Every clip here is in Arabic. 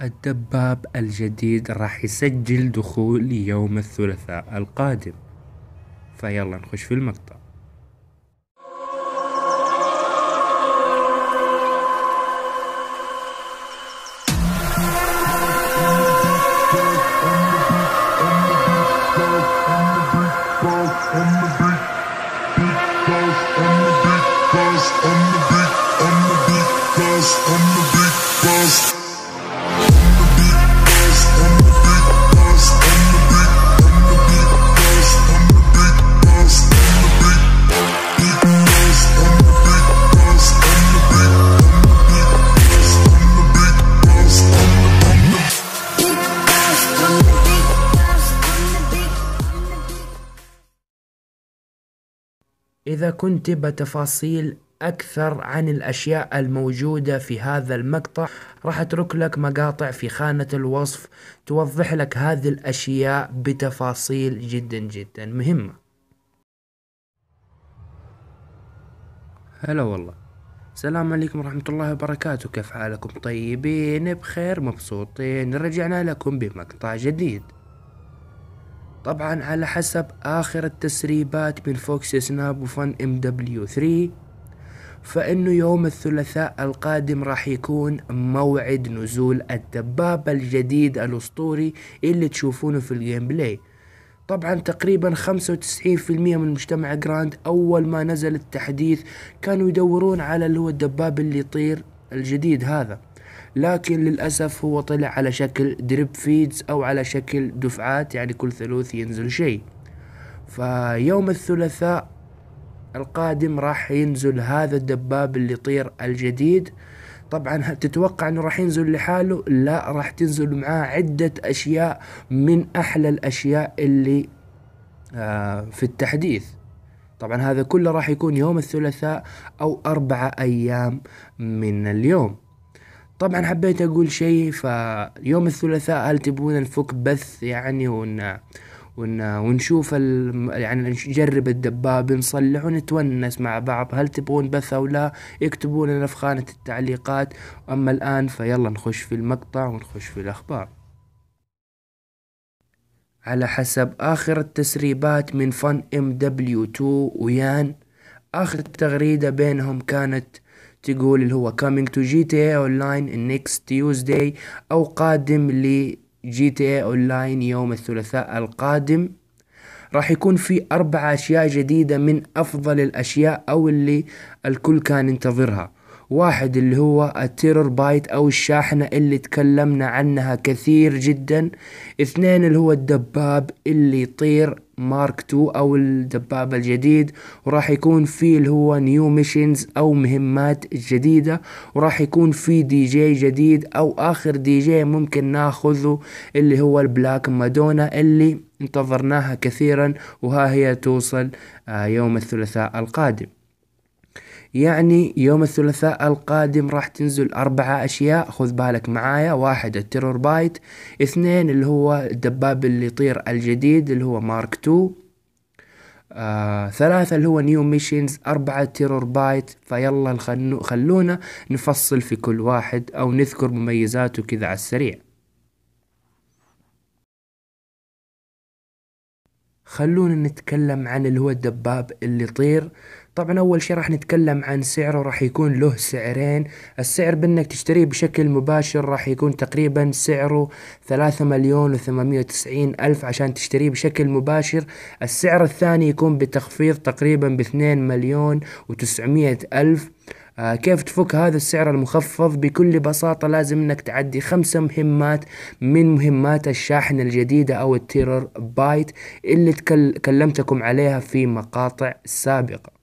الدباب الجديد راح يسجل دخول يوم الثلاثاء القادم فيلا نخش في المقطع I'm the big boss. إذا كنت بتفاصيل أكثر عن الأشياء الموجودة في هذا المقطع راح أترك لك مقاطع في خانة الوصف توضح لك هذه الأشياء بتفاصيل جدا جدا مهمة هلا والله السلام عليكم ورحمة الله وبركاته كيف حالكم طيبين بخير مبسوطين رجعنا لكم بمقطع جديد طبعا على حسب آخر التسريبات من فوكس سناب وفن ام دبليو 3 فإنه يوم الثلاثاء القادم راح يكون موعد نزول الدبابة الجديد الأسطوري اللي تشوفونه في الجيم بلاي طبعا تقريبا 95% من مجتمع جراند أول ما نزل التحديث كانوا يدورون على اللي هو الدباب اللي يطير الجديد هذا لكن للأسف هو طلع على شكل دريب فيدز أو على شكل دفعات يعني كل ثلوث ينزل شيء فيوم الثلاثاء القادم راح ينزل هذا الدباب اللي يطير الجديد طبعا تتوقع انه راح ينزل لحاله لا راح تنزل معاه عدة اشياء من احلى الاشياء اللي آه، في التحديث طبعا هذا كله راح يكون يوم الثلاثاء او اربعة ايام من اليوم طبعا حبيت اقول شيء فيوم الثلاثاء هل تبون نفك بث يعني ون ون ونشوف ال... يعني نجرب الدباب نصلح ونتونس مع بعض هل تبغون بث او لا اكتبوا لنا في خانة التعليقات اما الان فيلا نخش في المقطع ونخش في الاخبار على حسب آخر التسريبات من فن ام دبليو 2 ويان آخر تغريدة بينهم كانت تقول اللي هو coming to GTA Online next Tuesday أو قادم ل GTA Online يوم الثلاثاء القادم راح يكون في أربع أشياء جديدة من أفضل الأشياء أو اللي الكل كان ينتظرها واحد اللي هو التيرور بايت او الشاحنة اللي تكلمنا عنها كثير جدا اثنين اللي هو الدباب اللي يطير مارك 2 او الدباب الجديد وراح يكون فيه اللي هو نيو ميشنز او مهمات جديدة وراح يكون في دي جي جديد او اخر دي جي ممكن ناخذه اللي هو البلاك مادونا اللي انتظرناها كثيرا وها هي توصل آه، يوم الثلاثاء القادم يعني يوم الثلاثاء القادم راح تنزل أربعة أشياء خذ بالك معايا واحد التيرور بايت اثنين اللي هو الدباب اللي يطير الجديد اللي هو مارك 2 آه، ثلاثة اللي هو نيو ميشنز أربعة تيرور بايت فيلا الخنو... خلونا نفصل في كل واحد أو نذكر مميزاته كذا على السريع خلونا نتكلم عن اللي هو الدباب اللي يطير طبعا اول شيء راح نتكلم عن سعره راح يكون له سعرين السعر بانك تشتريه بشكل مباشر راح يكون تقريبا سعره ثلاثة مليون وثمانمائة وتسعين الف عشان تشتريه بشكل مباشر السعر الثاني يكون بتخفيض تقريبا باثنين مليون وتسعمائة الف آه كيف تفك هذا السعر المخفض بكل بساطة لازم انك تعدي خمسة مهمات من مهمات الشاحنة الجديدة او التيرر بايت اللي تكلمتكم عليها في مقاطع سابقة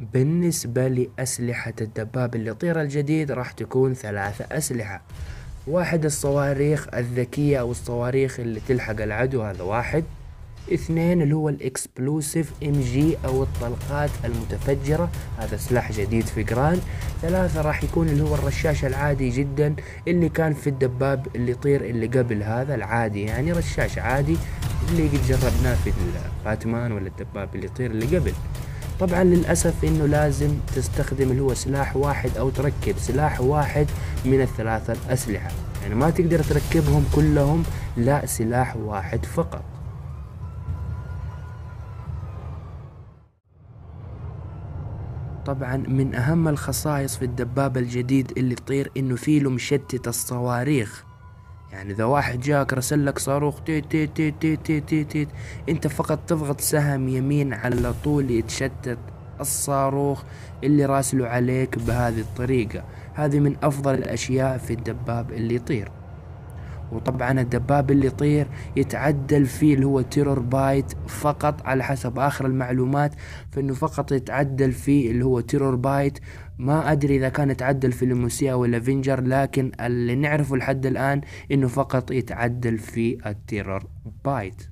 بالنسبة لأسلحة الدباب اللي طير الجديد راح تكون ثلاثة أسلحة واحد الصواريخ الذكية أو الصواريخ اللي تلحق العدو هذا واحد اثنين اللي هو الاكسبلوسيف ام جي او الطلقات المتفجره هذا سلاح جديد في جراند ثلاثه راح يكون اللي هو الرشاش العادي جدا اللي كان في الدباب اللي يطير اللي قبل هذا العادي يعني رشاش عادي اللي قد جربناه في الباتمان ولا الدباب اللي يطير اللي قبل طبعا للأسف انه لازم تستخدم اللي هو سلاح واحد او تركب سلاح واحد من الثلاثة الاسلحة يعني ما تقدر تركبهم كلهم لا سلاح واحد فقط طبعا من اهم الخصائص في الدبابة الجديد اللي تطير انه فيه له مشتت الصواريخ يعني إذا واحد جاك رسلك صاروخ تيت تيت تيت تيت تيت تيت تي. أنت فقط تضغط سهم يمين على طول يتشتت الصاروخ اللي راسله عليك بهذه الطريقة هذه من أفضل الأشياء في الدباب اللي يطير وطبعا الدباب اللي يطير يتعدل فيه اللي هو تيرور بايت فقط على حسب آخر المعلومات فإنه فقط يتعدل فيه اللي هو تيرور بايت ما ادري اذا كان تعدل في الموسيا ولا فينجر لكن اللي نعرفه لحد الان انه فقط يتعدل في التيرور بايت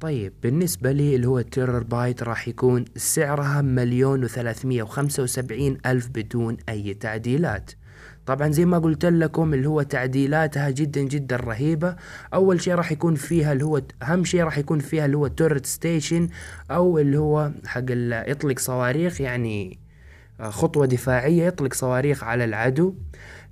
طيب بالنسبة لي اللي هو التيرر بايت راح يكون سعرها مليون وثلاثمية وخمسة وسبعين ألف بدون أي تعديلات طبعا زي ما قلت لكم اللي هو تعديلاتها جدا جدا رهيبة اول شيء راح يكون فيها اللي هو اهم شيء راح يكون فيها اللي هو تورت ستيشن او اللي هو حق اطلق صواريخ يعني آه، خطوة دفاعية يطلق صواريخ على العدو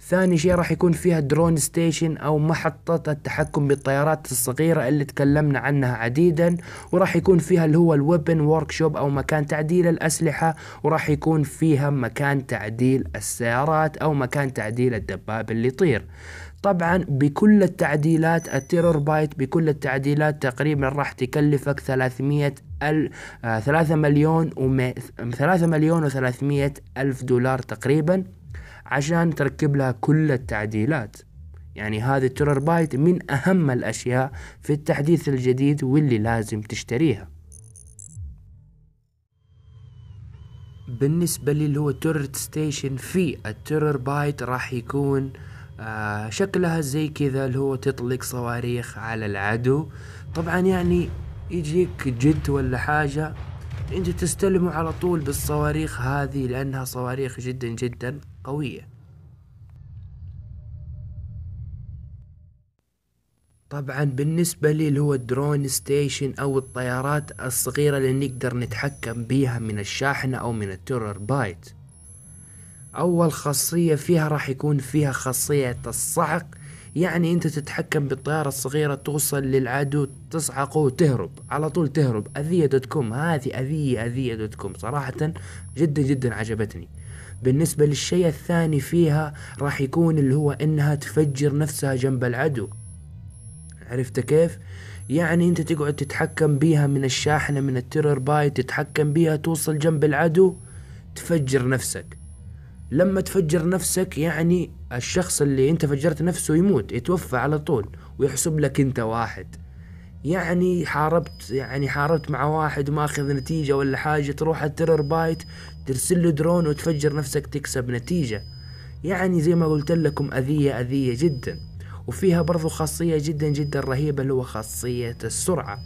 ثاني شيء راح يكون فيها درون ستيشن أو محطة التحكم بالطيارات الصغيرة اللي تكلمنا عنها عديدا وراح يكون فيها اللي هو الويبن وركشوب أو مكان تعديل الأسلحة وراح يكون فيها مكان تعديل السيارات أو مكان تعديل الدباب اللي يطير طبعا بكل التعديلات التيرور بايت بكل التعديلات تقريبا راح تكلفك 300 ال 3 مليون و 3 مليون و300 الف دولار تقريبا عشان تركب لها كل التعديلات يعني هذه التيرور بايت من اهم الاشياء في التحديث الجديد واللي لازم تشتريها بالنسبة لي اللي هو تورت ستيشن في التيرور بايت راح يكون آه شكلها زي كذا اللي هو تطلق صواريخ على العدو طبعا يعني يجيك جد ولا حاجة انت تستلمه على طول بالصواريخ هذه لانها صواريخ جدا جدا قوية طبعا بالنسبة لي اللي هو الدرون ستيشن او الطيارات الصغيرة اللي نقدر نتحكم بيها من الشاحنة او من التورر بايت أول خاصية فيها راح يكون فيها خاصية الصعق يعني أنت تتحكم بالطيارة الصغيرة توصل للعدو تصعقه وتهرب على طول تهرب أذية دوت كوم هذه أذية أذية دوت كوم صراحة جدا جدا عجبتني بالنسبة للشيء الثاني فيها راح يكون اللي هو إنها تفجر نفسها جنب العدو عرفت كيف؟ يعني انت تقعد تتحكم بيها من الشاحنة من التيرر بايت تتحكم بيها توصل جنب العدو تفجر نفسك لما تفجر نفسك يعني الشخص اللي انت فجرت نفسه يموت يتوفى على طول ويحسب لك انت واحد يعني حاربت يعني حاربت مع واحد وما اخذ نتيجة ولا حاجة تروح على الترر بايت ترسل له درون وتفجر نفسك تكسب نتيجة يعني زي ما قلت لكم أذية أذية جدا وفيها برضو خاصية جدا جدا رهيبة اللي هو خاصية السرعة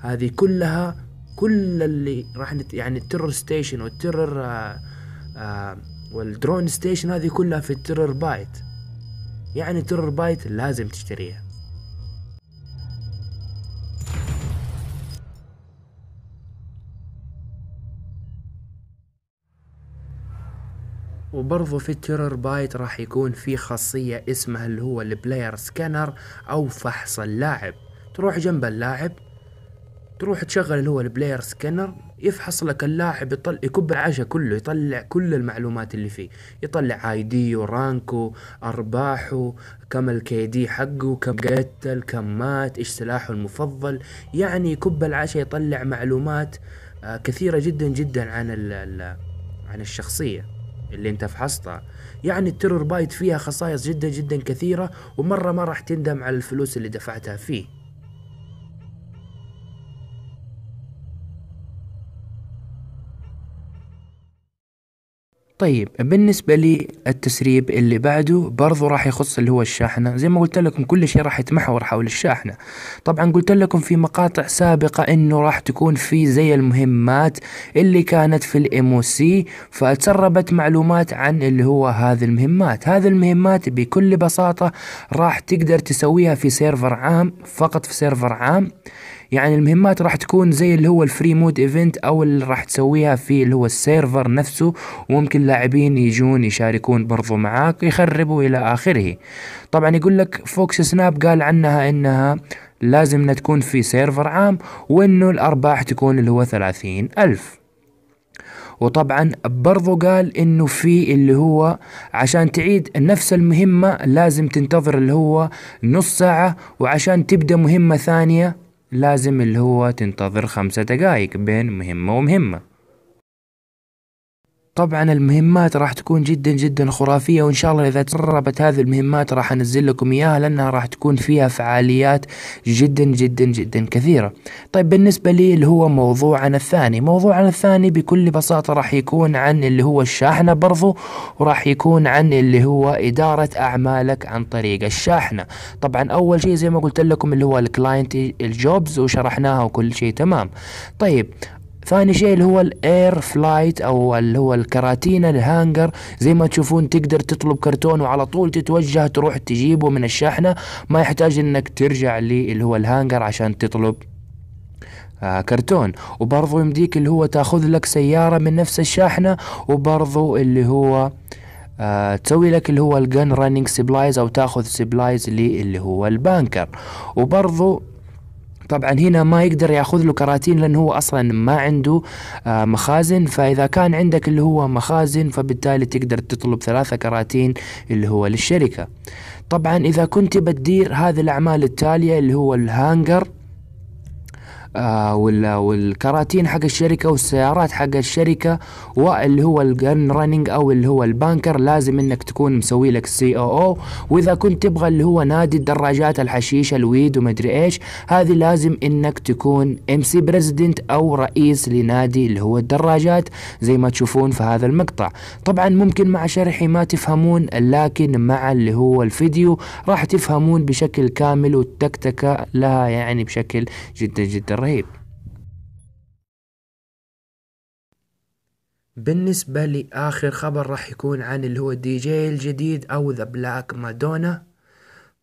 هذه كلها كل اللي راح نت يعني الترر ستيشن والترر آآ آه، آآ آه، والدرون ستيشن هذه كلها في الترر بايت يعني ترر بايت لازم تشتريها وبرضو في التيرر بايت راح يكون في خاصية اسمها اللي هو البلاير سكانر أو فحص اللاعب تروح جنب اللاعب تروح تشغل اللي هو البلاير سكانر يفحص لك اللاعب يطلع يكب العشاء كله يطلع كل المعلومات اللي فيه يطلع اي دي ورانكو ارباحه كم الكي دي حقه كم قتل كم مات ايش سلاحه المفضل يعني يكب العشاء يطلع معلومات آه، كثيرة جدا جدا عن ال عن الشخصية اللي انت فحصتها يعني الترور بايت فيها خصائص جدا جدا كثيرة ومرة ما راح تندم على الفلوس اللي دفعتها فيه طيب بالنسبة للتسريب اللي بعده برضو راح يخص اللي هو الشاحنة زي ما قلت لكم كل شيء راح يتمحور حول الشاحنة طبعا قلت لكم في مقاطع سابقة انه راح تكون في زي المهمات اللي كانت في الام سي فتسربت معلومات عن اللي هو هذه المهمات هذه المهمات بكل بساطة راح تقدر تسويها في سيرفر عام فقط في سيرفر عام يعني المهمات راح تكون زي اللي هو الفري مود ايفنت او اللي راح تسويها في اللي هو السيرفر نفسه وممكن لاعبين يجون يشاركون برضو معاك يخربوا الى اخره طبعا يقول لك فوكس سناب قال عنها انها لازم انها تكون في سيرفر عام وانه الارباح تكون اللي هو ثلاثين الف وطبعا برضو قال انه في اللي هو عشان تعيد نفس المهمة لازم تنتظر اللي هو نص ساعة وعشان تبدأ مهمة ثانية لازم اللي هو تنتظر خمسة دقايق بين مهمة ومهمة طبعا المهمات راح تكون جدا جدا خرافية وان شاء الله اذا تسربت هذه المهمات راح انزل لكم اياها لانها راح تكون فيها فعاليات جدا جدا جدا كثيرة طيب بالنسبة لي اللي هو موضوعنا الثاني موضوعنا الثاني بكل بساطة راح يكون عن اللي هو الشاحنة برضو وراح يكون عن اللي هو ادارة اعمالك عن طريق الشاحنة طبعا اول شيء زي ما قلت لكم اللي هو الكلاينت الجوبز وشرحناها وكل شيء تمام طيب ثاني شيء اللي هو الاير فلايت او اللي هو الكراتين الهانجر زي ما تشوفون تقدر تطلب كرتون وعلى طول تتوجه تروح تجيبه من الشاحنة ما يحتاج انك ترجع للي هو الهانجر عشان تطلب آه كرتون وبرضو يمديك اللي هو تاخذ لك سيارة من نفس الشاحنة وبرضو اللي هو آه تسوي لك اللي هو الجن رانينج سبلايز او تاخذ سبلايز للي هو البانكر وبرضو طبعا هنا ما يقدر ياخذ له كراتين لان هو اصلا ما عنده آه، مخازن فاذا كان عندك اللي هو مخازن فبالتالي تقدر تطلب ثلاثة كراتين اللي هو للشركة طبعا اذا كنت بتدير هذه الاعمال التالية اللي هو الهانجر آه، والكراتين حق الشركة والسيارات حق الشركة واللي هو الجن رننج او اللي هو البانكر لازم انك تكون مسوي لك سي او او واذا كنت تبغى اللي هو نادي الدراجات الحشيشة الويد ومدري ايش هذه لازم انك تكون ام سي بريزيدنت او رئيس لنادي اللي هو الدراجات زي ما تشوفون في هذا المقطع طبعا ممكن مع شرحي ما تفهمون لكن مع اللي هو الفيديو راح تفهمون بشكل كامل والتكتكة لها يعني بشكل جدا جدا رهيب رهيب بالنسبة لآخر خبر راح يكون عن اللي هو الدي جي الجديد أو ذا بلاك مادونا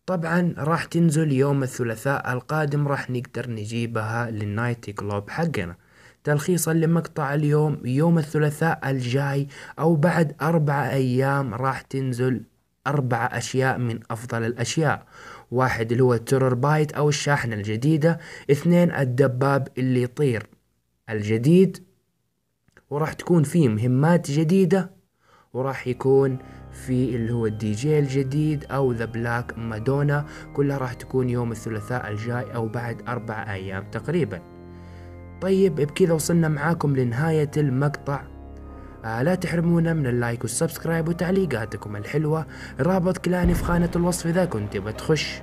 طبعا راح تنزل يوم الثلاثاء القادم راح نقدر نجيبها للنايت كلوب حقنا تلخيصا لمقطع اليوم يوم الثلاثاء الجاي أو بعد أربعة أيام راح تنزل أربع أشياء من أفضل الأشياء واحد اللي هو الترور بايت أو الشاحنة الجديدة اثنين الدباب اللي يطير الجديد وراح تكون في مهمات جديدة وراح يكون في اللي هو الدي جي الجديد أو ذا بلاك مادونا كلها راح تكون يوم الثلاثاء الجاي أو بعد أربع أيام تقريبا طيب بكذا وصلنا معاكم لنهاية المقطع آه، لا تحرمونا من اللايك والسبسكرايب وتعليقاتكم الحلوة رابط كلاني في خانة الوصف إذا كنت بتخش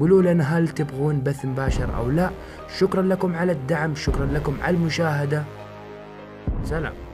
قولوا لنا هل تبغون بث مباشر أو لا شكرا لكم على الدعم شكرا لكم على المشاهدة سلام